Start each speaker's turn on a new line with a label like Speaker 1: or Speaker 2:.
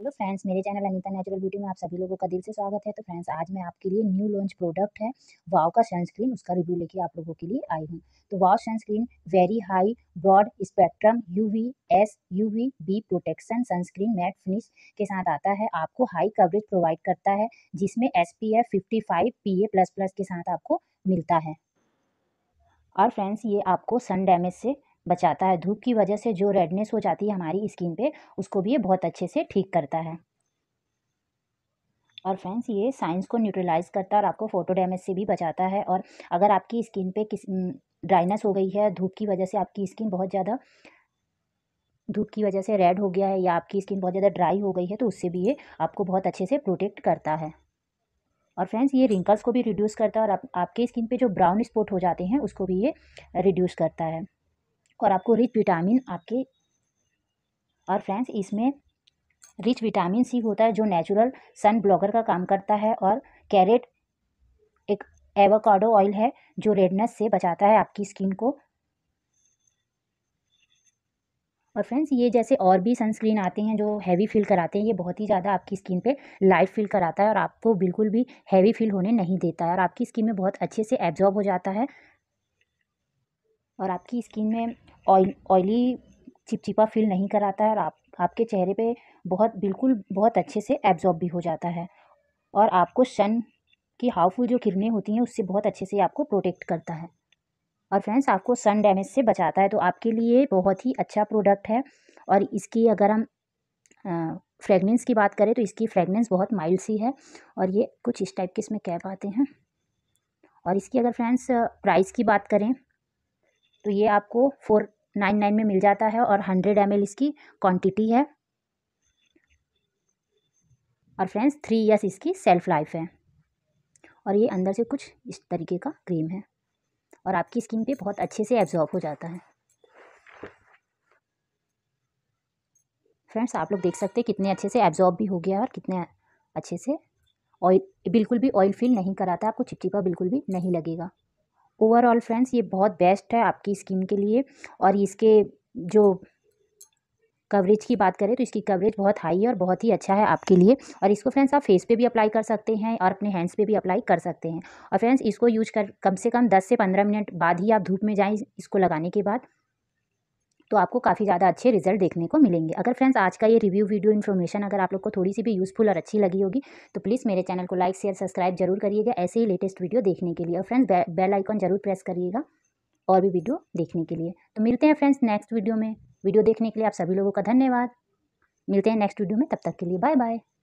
Speaker 1: hello friends मेरे channel Anita natural beauty में आप सभी लोगों का दिल से स्वागत है तो फ्रेंड्स आज मैं आपके लिए न्यू लॉन्च प्रोडक्ट है वाव का सनस्क्रीन उसका रिव्यू लेके आप लोगों के लिए आई हूँ तो wow sunscreen very high broad spectrum UV S UV B protection sunscreen matte finish के साथ आता है आपको हाई कवरेज प्रोवाइड करता है जिसमें S P F fifty five P A plus plus के साथ आपको मिलता है और फ्रेंड्स ये आपको सन डैमेज से बचाता है धूप की वजह से जो रेडनेस हो जाती है हमारी स्किन पे उसको भी ये बहुत अच्छे से ठीक करता है और फ्रेंड्स ये साइंस को न्यूट्रलाइज करता है और आपको फोटो डैमेज से भी बचाता है और अगर आपकी स्किन पे किस ड्राइनेस हो गई है धूप की वजह से आपकी स्किन बहुत ज़्यादा धूप की वजह से रेड हो गया है या आपकी स्किन बहुत ज़्यादा ड्राई हो गई है तो उससे भी ये आपको बहुत अच्छे से प्रोटेक्ट करता है और फ्रेंड्स ये रिंकल्स को भी रिड्यूस करता है और आप, आपके स्किन पे जो ब्राउन स्पॉट हो जाते हैं उसको भी ये रिड्यूस करता है और आपको रिच विटामिन आपके और फ्रेंड्स इसमें रिच विटामिन सी होता है जो नेचुरल सन ब्लॉगर का काम करता है और कैरेट एक एवोकाडो ऑयल है जो रेडनेस से बचाता है आपकी स्किन को और फ्रेंड्स ये जैसे और भी सनस्क्रीन आते हैं जो हैवी फील कराते हैं ये बहुत ही ज़्यादा आपकी स्किन पे लाइट फील कराता है और आपको बिल्कुल भी हैवी फील होने नहीं देता है और आपकी स्किन में बहुत अच्छे से एब्जॉर्ब हो जाता है और आपकी स्किन में ऑयल ऑयली चिपचिपा फील नहीं कराता है और आप आपके चेहरे पे बहुत बिल्कुल बहुत अच्छे से एब्जॉर्ब भी हो जाता है और आपको सन की हाउफुल जो किरणें होती हैं उससे बहुत अच्छे से आपको प्रोटेक्ट करता है और फ्रेंड्स आपको सन डैमेज से बचाता है तो आपके लिए बहुत ही अच्छा प्रोडक्ट है और इसकी अगर हम फ्रेगनेंस की बात करें तो इसकी फ्रेगनेंस बहुत माइल्ड सी है और ये कुछ इस टाइप के इसमें कह पाते हैं और इसकी अगर फ्रेंड्स प्राइस की बात करें तो ये आपको फोर नाइन नाइन में मिल जाता है और हंड्रेड एम इसकी क्वांटिटी है और फ्रेंड्स थ्री ईयर्स इसकी सेल्फ लाइफ है और ये अंदर से कुछ इस तरीके का क्रीम है और आपकी स्किन पे बहुत अच्छे से एब्जॉर्ब हो जाता है फ्रेंड्स आप लोग देख सकते हैं कितने अच्छे से एब्जॉर्ब भी हो गया और कितने अच्छे से ऑयल बिल्कुल भी ऑयल फील नहीं कराता आपको चिपचिपा बिल्कुल भी नहीं लगेगा ओवरऑल फ्रेंड्स ये बहुत बेस्ट है आपकी स्किन के लिए और इसके जो कवरेज की बात करें तो इसकी कवरेज बहुत हाई है और बहुत ही अच्छा है आपके लिए और इसको फ्रेंड्स आप फेस पे भी अप्लाई कर सकते हैं और अपने हैंड्स पे भी अप्लाई कर सकते हैं और फ्रेंड्स इसको यूज कर कम से कम 10 से 15 मिनट बाद ही आप धूप में जाएं इसको लगाने के बाद तो आपको काफ़ी ज़्यादा अच्छे रिजल्ट देखने को मिलेंगे अगर फ्रेंड्स आज का ये रिव्यू वीडियो इन्फॉर्मेशन अगर आप लोग को थोड़ी सी भी यूज़फुल और अच्छी लगी होगी तो प्लीज़ मेरे चैनल को लाइक शेयर सब्सक्राइब जरूर करिएगा ऐसे ही लेटेस्ट वीडियो देखने के लिए और फ्रेंड्स बे, बेल आइकॉन जरूर प्रेस करिएगा और भी वीडियो देखने के लिए तो मिलते हैं फ्रेंड्स नेक्स्ट वीडियो में वीडियो देखने के लिए आप सभी लोगों का धन्यवाद मिलते हैं नेक्स्ट वीडियो में तब तक के लिए बाय बाय